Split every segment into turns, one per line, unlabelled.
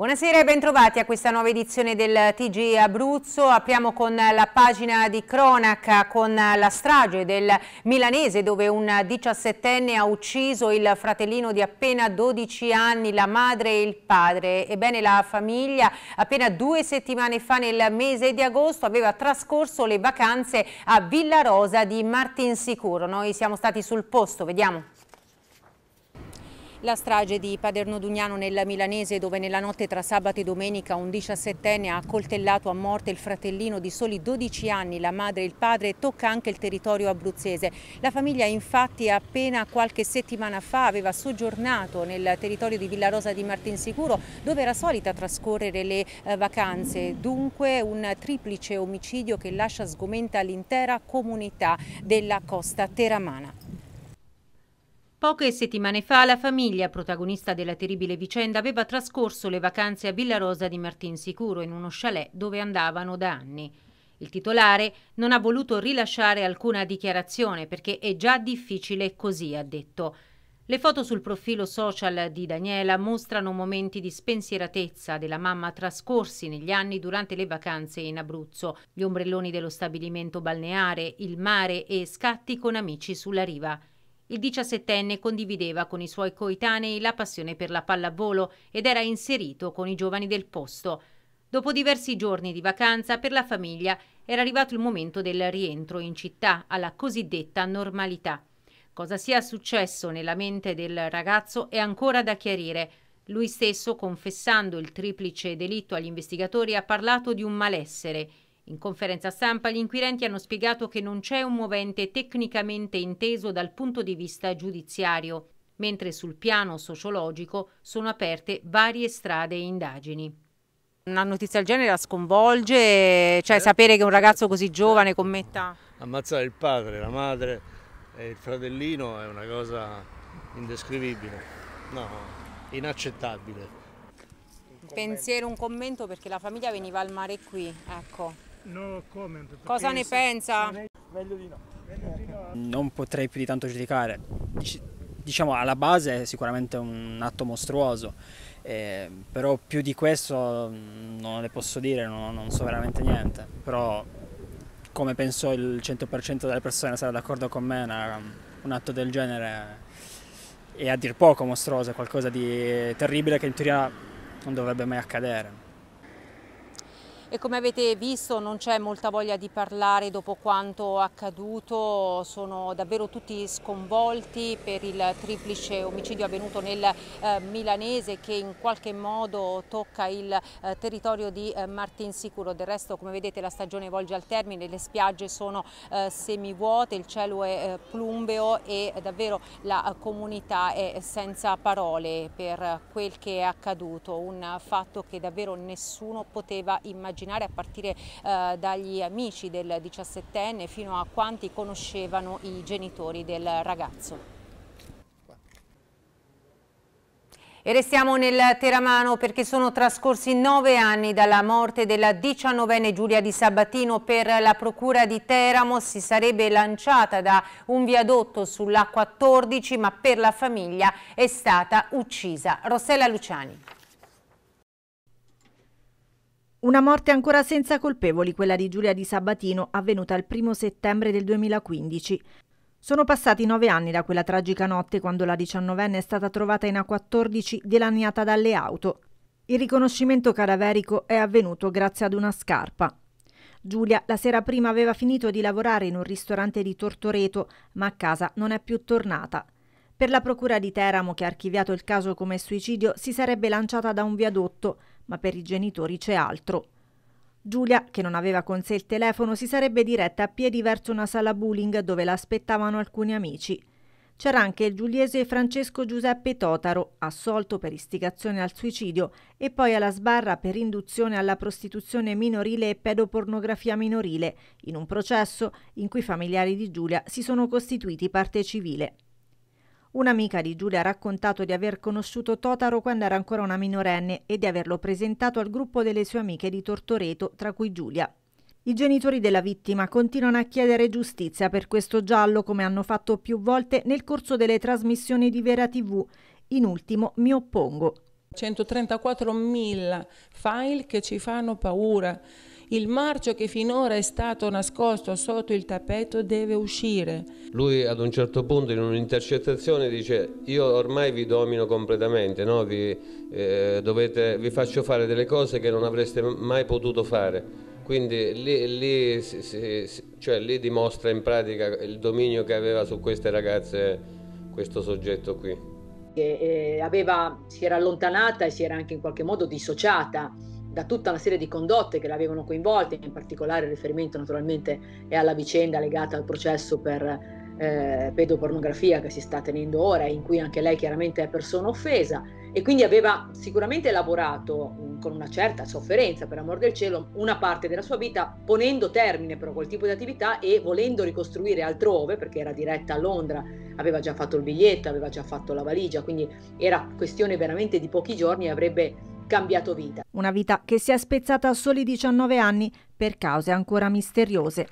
Buonasera e bentrovati a questa nuova edizione del TG Abruzzo. Apriamo con la pagina di cronaca con la strage del Milanese dove un 17enne ha ucciso il fratellino di appena 12 anni, la madre e il padre. Ebbene la famiglia appena due settimane fa nel mese di agosto aveva trascorso le vacanze a Villa Rosa di Martinsicuro. Noi siamo stati sul posto, vediamo. La strage di Paderno Dugnano nella Milanese dove nella notte tra sabato e domenica un 17enne ha accoltellato a morte il fratellino di soli 12 anni, la madre e il padre, tocca anche il territorio abruzzese. La famiglia infatti appena qualche settimana fa aveva soggiornato nel territorio di Villa Rosa di Martinsicuro dove era solita trascorrere le eh, vacanze. Dunque un triplice omicidio che lascia sgomenta l'intera comunità della costa teramana. Poche settimane fa la famiglia, protagonista della terribile vicenda, aveva trascorso le vacanze a Villa Rosa di Martinsicuro in uno chalet dove andavano da anni. Il titolare non ha voluto rilasciare alcuna dichiarazione perché è già difficile così, ha detto. Le foto sul profilo social di Daniela mostrano momenti di spensieratezza della mamma trascorsi negli anni durante le vacanze in Abruzzo, gli ombrelloni dello stabilimento balneare, il mare e scatti con amici sulla riva. Il 17enne condivideva con i suoi coetanei la passione per la pallavolo ed era inserito con i giovani del posto. Dopo diversi giorni di vacanza per la famiglia era arrivato il momento del rientro in città alla cosiddetta normalità. Cosa sia successo nella mente del ragazzo è ancora da chiarire. Lui stesso, confessando il triplice delitto agli investigatori, ha parlato di un malessere in conferenza stampa gli inquirenti hanno spiegato che non c'è un movente tecnicamente inteso dal punto di vista giudiziario, mentre sul piano sociologico sono aperte varie strade e indagini. Una notizia del genere la sconvolge, cioè eh? sapere che un ragazzo così giovane commetta...
Ammazzare il padre, la madre e il fratellino è una cosa indescrivibile, no, inaccettabile. Un
pensiero, un commento perché la famiglia veniva al mare qui, ecco.
No comment. Cosa ne pensa?
Meglio di no.
Non potrei più di tanto giudicare. Diciamo alla base è sicuramente un atto mostruoso, eh, però più di questo mm, non le posso dire, non, non so veramente niente. Però come penso il 100% delle persone sarà d'accordo con me, una, un atto del genere è a dir poco mostruoso, è qualcosa di terribile che in teoria non dovrebbe mai accadere
e come avete visto non c'è molta voglia di parlare dopo quanto accaduto, sono davvero tutti sconvolti per il triplice omicidio avvenuto nel eh, Milanese che in qualche modo tocca il eh, territorio di eh, Martinsicuro, del resto come vedete la stagione volge al termine, le spiagge sono eh, semivuote, il cielo è eh, plumbeo e davvero la comunità è senza parole per quel che è accaduto, un fatto che davvero nessuno poteva immaginare immaginare a partire eh, dagli amici del 17enne fino a quanti conoscevano i genitori del ragazzo. E restiamo nel Teramano perché sono trascorsi nove anni dalla morte della diciannovenne Giulia di Sabatino per la procura di Teramo. Si sarebbe lanciata da un viadotto sulla 14 ma per la famiglia è stata uccisa. Rossella Luciani.
Una morte ancora senza colpevoli, quella di Giulia di Sabatino, avvenuta il primo settembre del 2015. Sono passati nove anni da quella tragica notte quando la diciannovenne è stata trovata in A14 dilaniata dalle auto. Il riconoscimento cadaverico è avvenuto grazie ad una scarpa. Giulia la sera prima aveva finito di lavorare in un ristorante di Tortoreto, ma a casa non è più tornata. Per la procura di Teramo, che ha archiviato il caso come suicidio, si sarebbe lanciata da un viadotto, ma per i genitori c'è altro. Giulia, che non aveva con sé il telefono, si sarebbe diretta a piedi verso una sala bowling dove l'aspettavano alcuni amici. C'era anche il giuliese Francesco Giuseppe Totaro, assolto per istigazione al suicidio e poi alla sbarra per induzione alla prostituzione minorile e pedopornografia minorile, in un processo in cui i familiari di Giulia si sono costituiti parte civile. Un'amica di Giulia ha raccontato di aver conosciuto Totaro quando era ancora una minorenne e di averlo presentato al gruppo delle sue amiche di Tortoreto, tra cui Giulia. I genitori della vittima continuano a chiedere giustizia per questo giallo come hanno fatto più volte nel corso delle trasmissioni di Vera TV. In ultimo mi oppongo. 134.000
file che ci fanno paura il marcio che finora è stato nascosto sotto il tappeto deve uscire.
Lui ad un certo punto in un'intercettazione dice io ormai vi domino completamente, no? vi, eh, dovete, vi faccio fare delle cose che non avreste mai potuto fare quindi lì, lì, cioè, lì, dimostra in pratica il dominio che aveva su queste ragazze questo soggetto qui.
Che, eh, aveva, si era allontanata e si era anche in qualche modo dissociata da tutta una serie di condotte che l'avevano coinvolta, in particolare il riferimento naturalmente è alla vicenda legata al processo per eh, pedopornografia che si sta tenendo ora, in cui anche lei chiaramente è persona offesa e quindi aveva sicuramente lavorato con una certa sofferenza, per amor del cielo, una parte della sua vita ponendo termine però quel tipo di attività e volendo ricostruire altrove, perché era diretta a Londra, aveva già fatto il biglietto, aveva già fatto la valigia, quindi era questione veramente di pochi giorni e avrebbe cambiato
vita. Una vita che si è spezzata a soli 19 anni per cause ancora misteriose.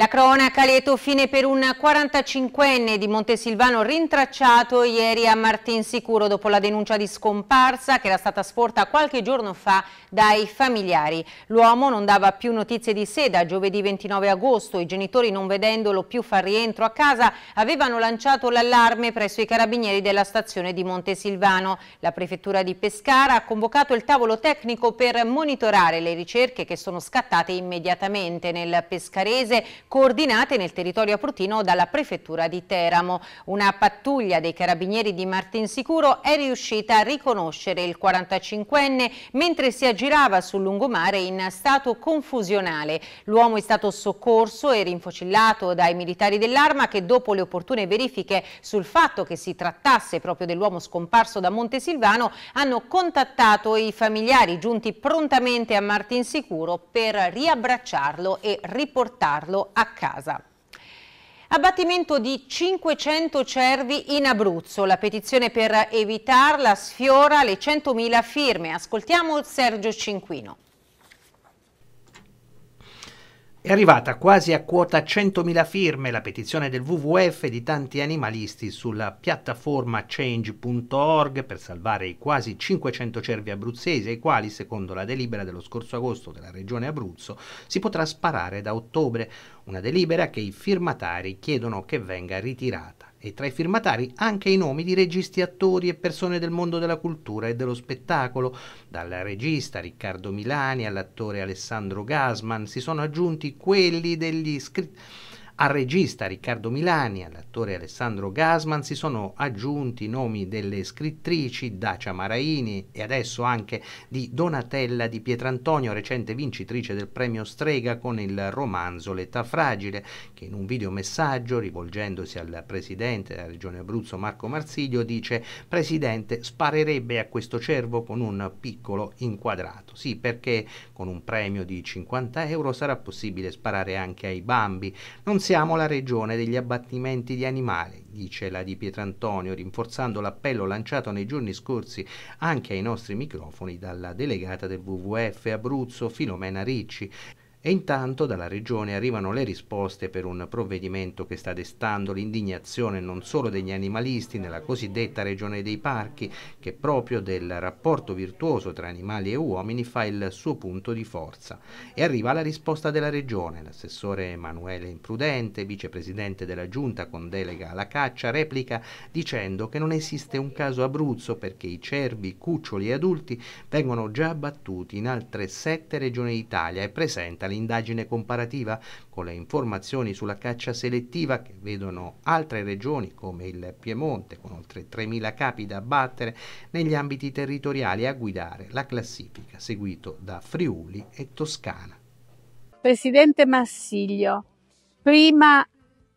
La
cronaca lieto fine per un 45enne di Montesilvano rintracciato ieri a Martinsicuro dopo la denuncia di scomparsa che era stata sporta qualche giorno fa dai familiari. L'uomo non dava più notizie di sé da giovedì 29 agosto. I genitori non vedendolo più far rientro a casa avevano lanciato l'allarme presso i carabinieri della stazione di Montesilvano. La prefettura di Pescara ha convocato il tavolo tecnico per monitorare le ricerche che sono scattate immediatamente nel pescarese coordinate nel territorio aprutino dalla prefettura di Teramo. Una pattuglia dei carabinieri di Martinsicuro è riuscita a riconoscere il 45enne mentre si aggirava sul lungomare in stato confusionale. L'uomo è stato soccorso e rinfocillato dai militari dell'arma che dopo le opportune verifiche sul fatto che si trattasse proprio dell'uomo scomparso da Montesilvano hanno contattato i familiari giunti prontamente a Martinsicuro per riabbracciarlo e riportarlo a a casa. Abbattimento di 500 cervi in Abruzzo. La petizione per evitarla sfiora le 100.000 firme. Ascoltiamo Sergio Cinquino.
È arrivata quasi a quota 100.000 firme la petizione del WWF e di tanti animalisti sulla piattaforma change.org per salvare i quasi 500 cervi abruzzesi ai quali, secondo la delibera dello scorso agosto della regione Abruzzo, si potrà sparare da ottobre, una delibera che i firmatari chiedono che venga ritirata e tra i firmatari anche i nomi di registi, attori e persone del mondo della cultura e dello spettacolo. Dal regista Riccardo Milani all'attore Alessandro Gasman si sono aggiunti quelli degli scritti al regista Riccardo Milani, all'attore Alessandro Gasman si sono aggiunti i nomi delle scrittrici Dacia Maraini e adesso anche di Donatella di Pietrantonio, recente vincitrice del premio Strega con il romanzo L'età fragile, che in un videomessaggio, rivolgendosi al presidente della regione Abruzzo Marco Marsiglio, dice Presidente sparerebbe a questo cervo con un piccolo inquadrato. Sì, perché con un premio di 50 euro sarà possibile sparare anche ai bambi. Non siamo la regione degli abbattimenti di animali, dice la di Pietrantonio, rinforzando l'appello lanciato nei giorni scorsi anche ai nostri microfoni dalla delegata del WWF Abruzzo, Filomena Ricci. E intanto dalla regione arrivano le risposte per un provvedimento che sta destando l'indignazione non solo degli animalisti nella cosiddetta regione dei parchi, che proprio del rapporto virtuoso tra animali e uomini fa il suo punto di forza. E arriva la risposta della regione. L'assessore Emanuele Imprudente, vicepresidente della giunta con delega alla caccia, replica dicendo che non esiste un caso Abruzzo perché i cervi, cuccioli e adulti vengono già abbattuti in altre sette regioni d'Italia e presenta l'indagine comparativa con le informazioni sulla caccia selettiva che vedono altre regioni come il Piemonte con oltre 3.000 capi da abbattere negli ambiti territoriali a guidare la classifica, seguito da Friuli e Toscana.
Presidente Marsiglio, prima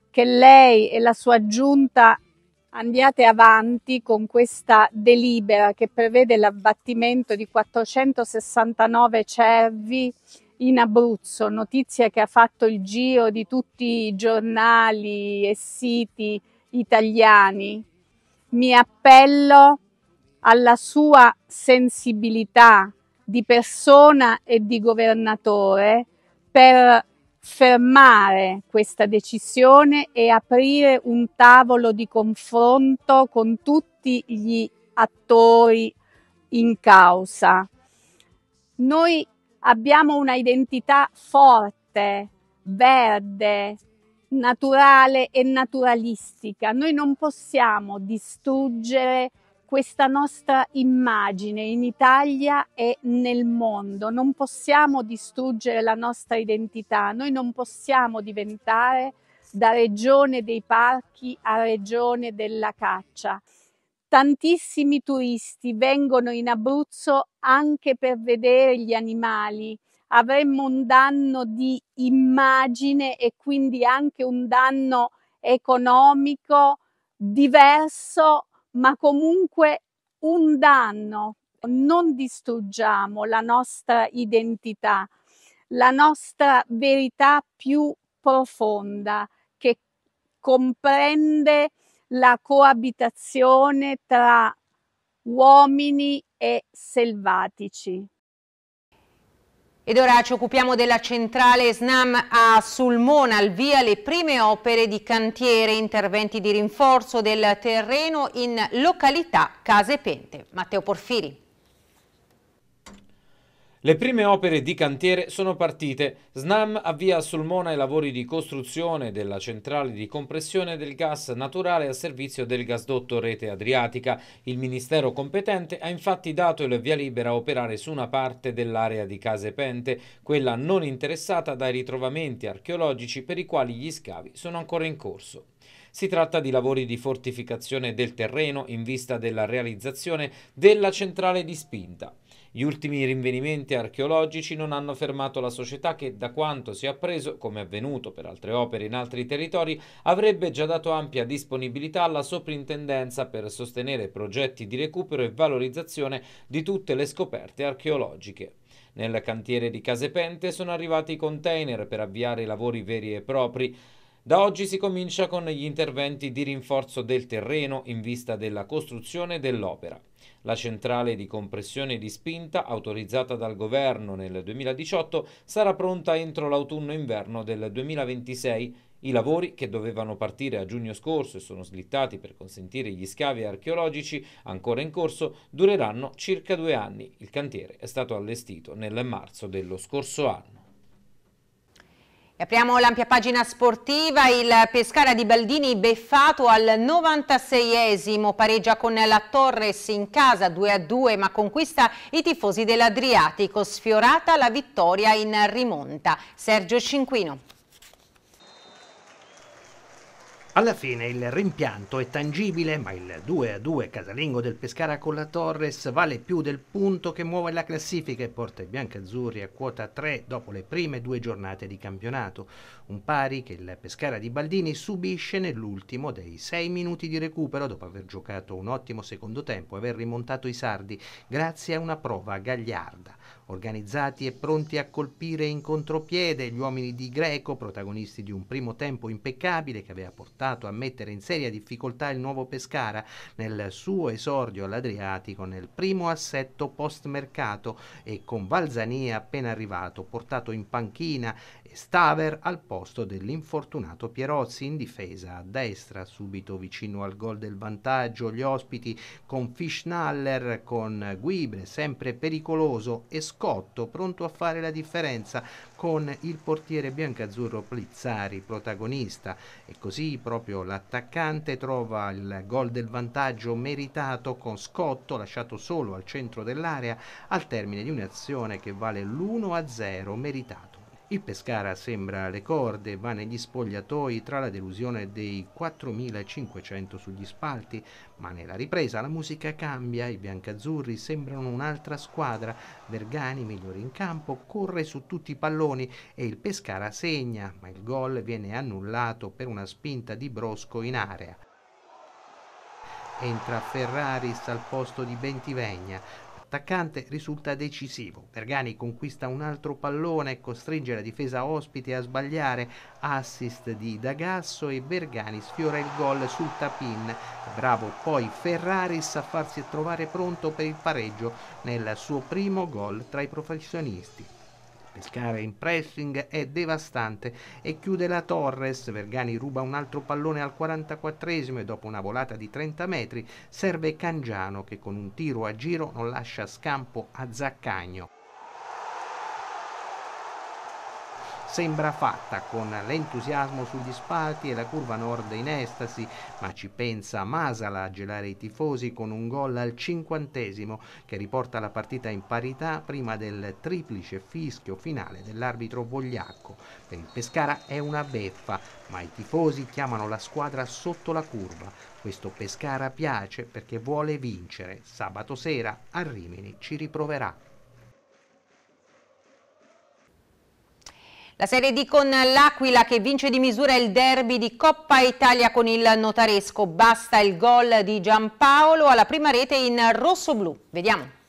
che lei e la sua giunta andiate avanti con questa delibera che prevede l'abbattimento di 469 cervi in Abruzzo, notizia che ha fatto il giro di tutti i giornali e siti italiani. Mi appello alla sua sensibilità di persona e di governatore per fermare questa decisione e aprire un tavolo di confronto con tutti gli attori in causa. Noi abbiamo una identità forte, verde, naturale e naturalistica. Noi non possiamo distruggere questa nostra immagine in Italia e nel mondo. Non possiamo distruggere la nostra identità, noi non possiamo diventare da regione dei parchi a regione della caccia. Tantissimi turisti vengono in Abruzzo anche per vedere gli animali, avremmo un danno di immagine e quindi anche un danno economico diverso, ma comunque un danno. Non distruggiamo la nostra identità, la nostra verità più profonda che comprende la coabitazione tra uomini e selvatici.
Ed ora ci occupiamo della centrale SNAM a Sulmona, al via le prime opere di cantiere, interventi di rinforzo del terreno in località Casepente. Matteo Porfiri.
Le prime opere di cantiere sono partite. Snam avvia a Sulmona i lavori di costruzione della centrale di compressione del gas naturale a servizio del gasdotto Rete Adriatica. Il ministero competente ha infatti dato il via libera a operare su una parte dell'area di Case Pente, quella non interessata dai ritrovamenti archeologici per i quali gli scavi sono ancora in corso. Si tratta di lavori di fortificazione del terreno in vista della realizzazione della centrale di spinta. Gli ultimi rinvenimenti archeologici non hanno fermato la società che, da quanto si è appreso, come avvenuto per altre opere in altri territori, avrebbe già dato ampia disponibilità alla soprintendenza per sostenere progetti di recupero e valorizzazione di tutte le scoperte archeologiche. Nel cantiere di Casepente sono arrivati i container per avviare i lavori veri e propri. Da oggi si comincia con gli interventi di rinforzo del terreno in vista della costruzione dell'opera. La centrale di compressione di spinta, autorizzata dal governo nel 2018, sarà pronta entro l'autunno-inverno del 2026 i lavori, che dovevano partire a giugno scorso e sono slittati per consentire gli scavi archeologici ancora in corso, dureranno circa due anni. Il cantiere è stato allestito nel marzo dello scorso anno.
Apriamo l'ampia pagina sportiva, il Pescara di Baldini beffato al 96esimo, pareggia con la Torres in casa 2-2 ma conquista i tifosi dell'Adriatico, sfiorata la vittoria in rimonta. Sergio Cinquino.
Alla fine il rimpianto è tangibile, ma il 2-2 casalingo del Pescara con la Torres vale più del punto che muove la classifica e porta i biancazzurri a quota 3 dopo le prime due giornate di campionato, un pari che il Pescara di Baldini subisce nell'ultimo dei 6 minuti di recupero dopo aver giocato un ottimo secondo tempo e aver rimontato i sardi grazie a una prova gagliarda organizzati e pronti a colpire in contropiede gli uomini di Greco, protagonisti di un primo tempo impeccabile che aveva portato a mettere in seria difficoltà il nuovo Pescara nel suo esordio all'Adriatico nel primo assetto post-mercato e con Valzania appena arrivato, portato in panchina e Staver al posto dell'infortunato Pierozzi in difesa a destra, subito vicino al gol del vantaggio, gli ospiti con Fischnaller, con Guibre sempre pericoloso e Scotto, pronto a fare la differenza con il portiere biancazzurro Plizzari, protagonista. E così proprio l'attaccante trova il gol del vantaggio meritato con Scotto, lasciato solo al centro dell'area, al termine di un'azione che vale l'1-0 meritato il Pescara sembra le corde, va negli spogliatoi tra la delusione dei 4.500 sugli spalti, ma nella ripresa la musica cambia, i biancazzurri sembrano un'altra squadra, Vergani, migliore in campo, corre su tutti i palloni e il Pescara segna, ma il gol viene annullato per una spinta di Brosco in area. Entra Ferraris al posto di Bentivegna, attaccante risulta decisivo. Bergani conquista un altro pallone e costringe la difesa ospite a sbagliare. Assist di D'Agasso e Bergani sfiora il gol sul tapin. Bravo poi Ferraris a farsi trovare pronto per il pareggio nel suo primo gol tra i professionisti pescare in pressing è devastante e chiude la Torres, Vergani ruba un altro pallone al 44esimo e dopo una volata di 30 metri serve Cangiano che con un tiro a giro non lascia scampo a Zaccagno. sembra fatta con l'entusiasmo sugli spalti e la curva nord in estasi, ma ci pensa Masala a gelare i tifosi con un gol al cinquantesimo che riporta la partita in parità prima del triplice fischio finale dell'arbitro Vogliacco. Per il Pescara è una beffa, ma i tifosi chiamano la squadra sotto la curva. Questo Pescara piace perché vuole vincere. Sabato sera a Rimini ci riproverà.
La Serie D con l'Aquila che vince di misura il derby di Coppa Italia con il notaresco. Basta il gol di Giampaolo alla prima rete in rosso-blu. Vediamo.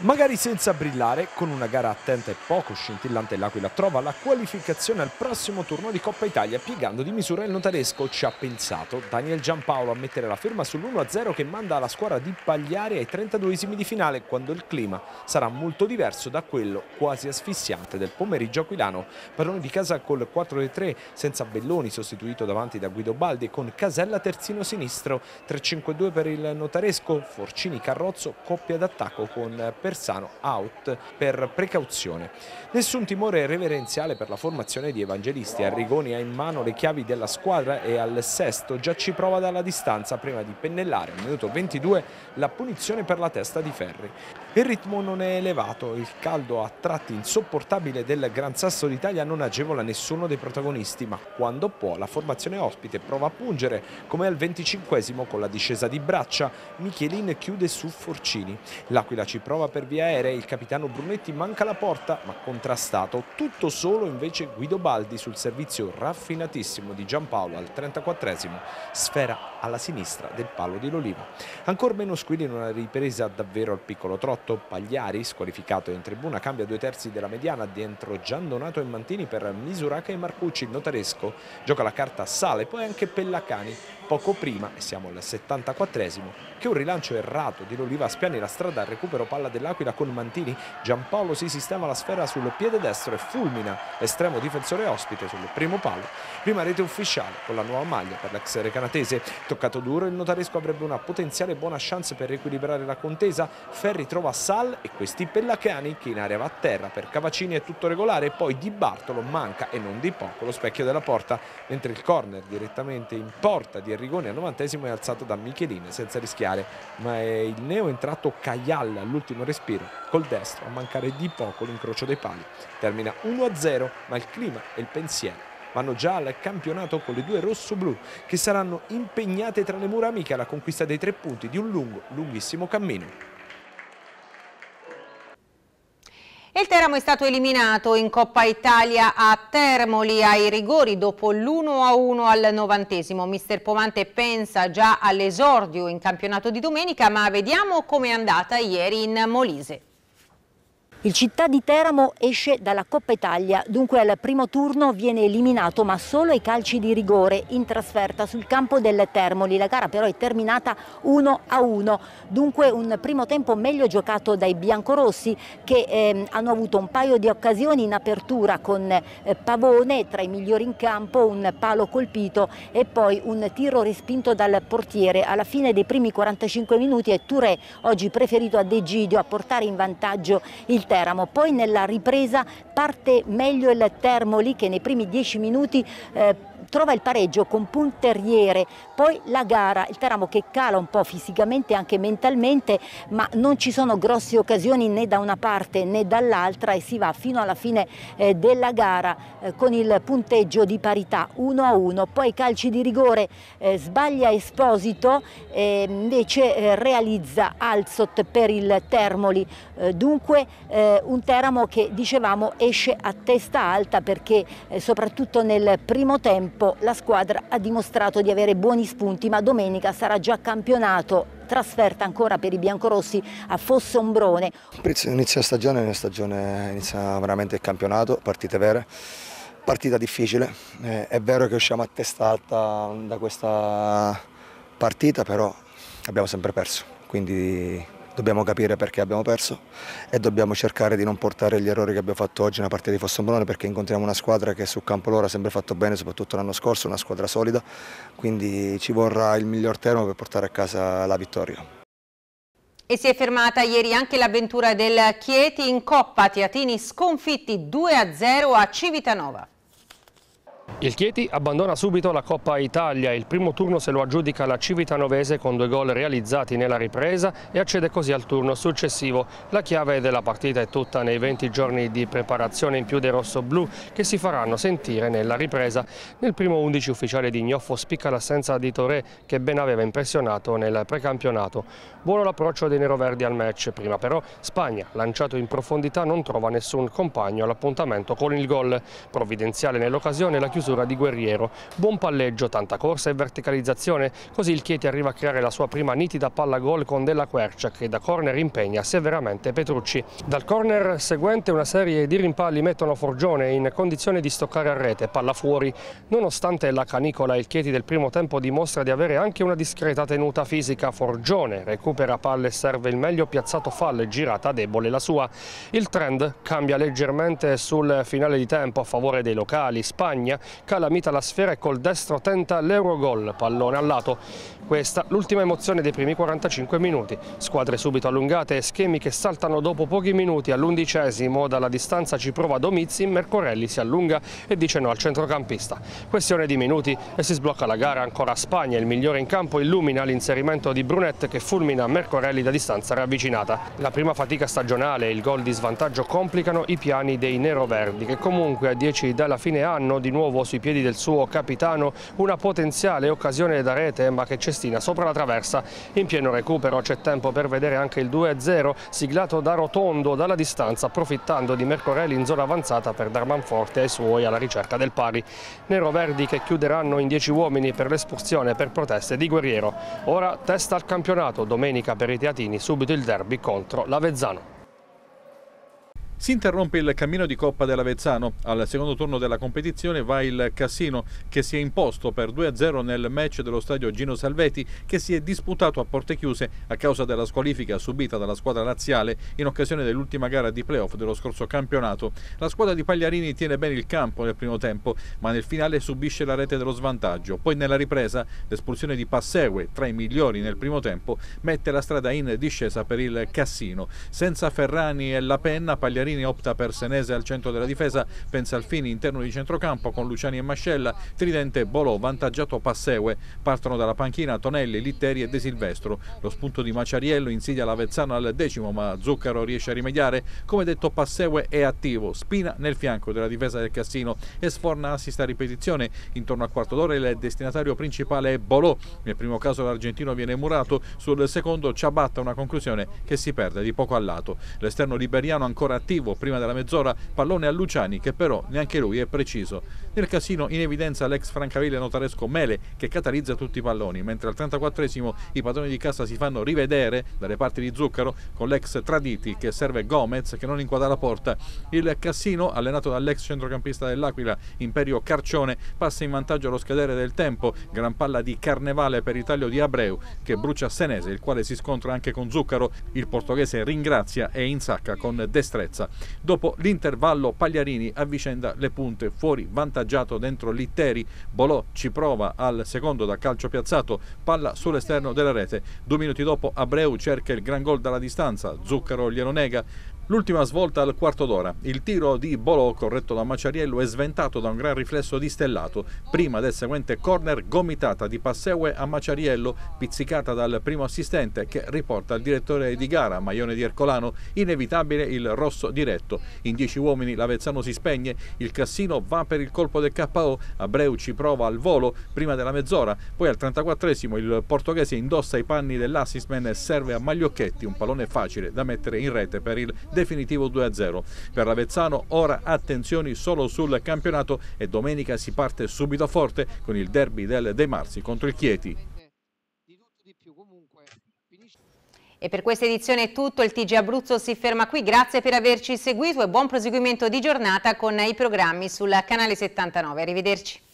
Magari senza brillare, con una gara attenta e poco scintillante l'Aquila trova la qualificazione al prossimo turno di Coppa Italia piegando di misura il notaresco. Ci ha pensato Daniel Giampaolo a mettere la firma sull'1-0 che manda la squadra di Pagliari ai 32esimi di finale quando il clima sarà molto diverso da quello quasi asfissiante del pomeriggio aquilano. Padrone di casa col 4-3 senza Belloni sostituito davanti da Guido Baldi con Casella terzino sinistro 3-5-2 per il notaresco, Forcini Carrozzo coppia d'attacco con Persano out per precauzione. Nessun timore reverenziale per la formazione di evangelisti. Arrigoni ha in mano le chiavi della squadra e al sesto già ci prova dalla distanza prima di pennellare al minuto 22 la punizione per la testa di Ferri. Il ritmo non è elevato, il caldo a tratti insopportabile del Gran Sasso d'Italia non agevola nessuno dei protagonisti, ma quando può la formazione ospite prova a pungere, come al 25 esimo con la discesa di braccia, Michelin chiude su Forcini. L'Aquila ci prova per via aerea, il capitano Brunetti manca la porta, ma contrastato tutto solo invece Guido Baldi sul servizio raffinatissimo di Giampaolo al 34esimo, sfera alla sinistra del palo di Loliva. Ancora meno squilli in una ripresa davvero al piccolo trotto 18 Pagliari, squalificato in tribuna, cambia due terzi della mediana dentro Giandonato e Mantini per Misuraca e Marcucci, il notaresco, gioca la carta Sale, poi anche Pellacani Poco prima, e siamo al 74esimo, che un rilancio errato di Loliva spiani la strada al recupero palla dell'Aquila con Mantini, Giampaolo si sistema la sfera sul piede destro e fulmina l'estremo difensore ospite sul primo palo. Prima rete ufficiale con la nuova maglia per l'ex recanatese. Toccato duro, il notaresco avrebbe una potenziale buona chance per riequilibrare la contesa. Ferri trova Sal e questi Pellacani che in area va a terra per Cavacini è tutto regolare e poi Di Bartolo manca e non di poco lo specchio della porta, mentre il corner direttamente in porta di il rigore al novantesimo è alzato da Michelin senza rischiare, ma è il neo entrato Caglialla all'ultimo respiro col destro a mancare di poco l'incrocio dei pali. Termina 1-0, ma il clima e il pensiero vanno già al campionato con le due rosso-blu che saranno impegnate tra le mura amiche alla conquista dei tre punti di un lungo, lunghissimo cammino.
Il Teramo è stato eliminato in Coppa Italia a Termoli ai rigori dopo l'1-1 al novantesimo. Mister Pomante pensa già all'esordio in campionato di domenica, ma vediamo com'è andata ieri in Molise.
Il città di Teramo esce dalla Coppa Italia, dunque al primo turno viene eliminato ma solo ai calci di rigore in trasferta sul campo del Termoli. La gara però è terminata 1 a 1, dunque un primo tempo meglio giocato dai biancorossi che eh, hanno avuto un paio di occasioni in apertura con eh, Pavone tra i migliori in campo, un palo colpito e poi un tiro respinto dal portiere. Alla fine dei primi 45 minuti è Touré, oggi preferito a De Gidio, a portare in vantaggio il Termoli Teramo. Poi nella ripresa parte meglio il Termoli che nei primi dieci minuti eh, trova il pareggio con punteriere, poi la gara, il Teramo che cala un po' fisicamente e anche mentalmente, ma non ci sono grosse occasioni né da una parte né dall'altra e si va fino alla fine eh, della gara eh, con il punteggio di parità 1 a 1, poi calci di rigore eh, sbaglia Esposito, eh, invece eh, realizza Alzot per il Termoli, eh, dunque eh, un Teramo che dicevamo esce a testa alta perché eh, soprattutto nel primo tempo la squadra ha dimostrato di avere buoni spunti ma domenica sarà già campionato trasferta ancora per i biancorossi a Fossombrone.
Inizia la stagione, la stagione inizia veramente il campionato, partite vere partita difficile, eh, è vero che usciamo a testa alta da questa partita, però abbiamo sempre perso, quindi dobbiamo capire perché abbiamo perso e dobbiamo cercare di non portare gli errori che abbiamo fatto oggi nella partita di Fossombrone perché incontriamo una squadra che sul campo loro ha sempre fatto bene, soprattutto l'anno scorso, una squadra solida, quindi ci vorrà il miglior termo per portare a casa la vittoria.
E si è fermata ieri anche l'avventura del Chieti in Coppa, Tiatini sconfitti 2-0 a Civitanova.
Il Chieti abbandona subito la Coppa Italia, il primo turno se lo aggiudica la Civitanovese con due gol realizzati nella ripresa e accede così al turno successivo. La chiave della partita è tutta nei 20 giorni di preparazione in più dei rossoblù che si faranno sentire nella ripresa. Nel primo 11 ufficiale di Gnoffo spicca l'assenza di Torre che ben aveva impressionato nel precampionato. Buono l'approccio dei neroverdi al match, prima però Spagna, lanciato in profondità, non trova nessun compagno all'appuntamento con il gol. Provvidenziale nell'occasione la chiusura chiusura di Guerriero. Buon palleggio, tanta corsa e verticalizzazione, così il Chieti arriva a creare la sua prima nitida palla gol con Della Quercia che da corner impegna severamente Petrucci. Dal corner seguente una serie di rimpalli mettono Forgione in condizione di stoccare a rete, palla fuori. Nonostante la canicola, il Chieti del primo tempo dimostra di avere anche una discreta tenuta fisica. Forgione recupera palle e serve il meglio piazzato falle, girata debole la sua. Il trend cambia leggermente sul finale di tempo a favore dei locali. Spagna calamita la sfera e col destro tenta l'Eurogol, pallone al lato. Questa l'ultima emozione dei primi 45 minuti. Squadre subito allungate e schemi che saltano dopo pochi minuti all'undicesimo. Dalla distanza ci prova Domizzi, Mercorelli si allunga e dice no al centrocampista. Questione di minuti e si sblocca la gara ancora a Spagna. Il migliore in campo illumina l'inserimento di Brunet che fulmina Mercorelli da distanza ravvicinata. La prima fatica stagionale e il gol di svantaggio complicano i piani dei neroverdi che comunque a 10 dalla fine anno di nuovo sui piedi del suo capitano, una potenziale occasione da rete ma che cestina sopra la traversa. In pieno recupero c'è tempo per vedere anche il 2-0 siglato da Rotondo dalla distanza approfittando di Mercorelli in zona avanzata per dar manforte ai suoi alla ricerca del pari. Nero-verdi che chiuderanno in 10 uomini per l'espulsione per proteste di Guerriero. Ora testa al campionato, domenica per i teatini subito il derby contro l'Avezzano.
Si interrompe il cammino di Coppa dell'Avezzano. Al secondo turno della competizione va il Cassino che si è imposto per 2-0 nel match dello stadio Gino Salvetti che si è disputato a porte chiuse a causa della squalifica subita dalla squadra laziale in occasione dell'ultima gara di playoff dello scorso campionato. La squadra di Pagliarini tiene bene il campo nel primo tempo ma nel finale subisce la rete dello svantaggio. Poi nella ripresa l'espulsione di Passegue, tra i migliori nel primo tempo, mette la strada in discesa per il Cassino. Senza Ferrani e La Penna Pagliarini Pellegrini opta per Senese al centro della difesa, Pensalfini interno di centrocampo con Luciani e Mascella, Tridente Bolò, vantaggiato Passeue. Partono dalla panchina Tonelli, Litteri e De Silvestro. Lo spunto di Maciariello insidia l'Avezzano al decimo ma Zuccaro riesce a rimediare. Come detto Passeue è attivo, spina nel fianco della difesa del Cassino e sforna assist a ripetizione. Intorno al quarto d'ora il destinatario principale è Bolò. Nel primo caso l'argentino viene murato, sul secondo Ciabatta una conclusione che si perde di poco a lato. L'esterno liberiano ancora attivo offensivo, prima della mezz'ora pallone a Luciani che però neanche lui è preciso. Nel casino in evidenza l'ex Francavilla notaresco Mele che catalizza tutti i palloni, mentre al 34esimo i padroni di cassa si fanno rivedere dalle parti di Zucchero con l'ex Traditi che serve Gomez che non inquadra la porta. Il Cassino, allenato dall'ex centrocampista dell'Aquila Imperio Carcione, passa in vantaggio allo scadere del tempo, gran palla di Carnevale per il taglio di Abreu che brucia Senese, il quale si scontra anche con Zucchero. Il portoghese ringrazia e insacca con destrezza. Dopo l'intervallo Pagliarini avvicenda le punte fuori vantaggiato dentro Litteri, Bolò ci prova al secondo da calcio piazzato, palla sull'esterno della rete. Due minuti dopo Abreu cerca il gran gol dalla distanza, Zuccaro glielo nega, L'ultima svolta al quarto d'ora. Il tiro di Bolò, corretto da Maciariello, è sventato da un gran riflesso di Stellato. Prima del seguente corner, gomitata di Passeue a Maciariello, pizzicata dal primo assistente che riporta il direttore di gara, Maione di Ercolano. Inevitabile il rosso diretto. In dieci uomini l'Avezzano si spegne, il Cassino va per il colpo del KO, Abreu ci prova al volo prima della mezz'ora, poi al 34esimo il portoghese indossa i panni dell'assistman e serve a Magliocchetti, un pallone facile da mettere in rete per il definitivo 2-0. Per l'Avezzano ora attenzioni solo sul campionato e domenica si parte subito forte con il derby del De Marsi contro il Chieti.
E per questa edizione è tutto, il TG Abruzzo si ferma qui, grazie per averci seguito e buon proseguimento di giornata con i programmi sul canale 79. Arrivederci.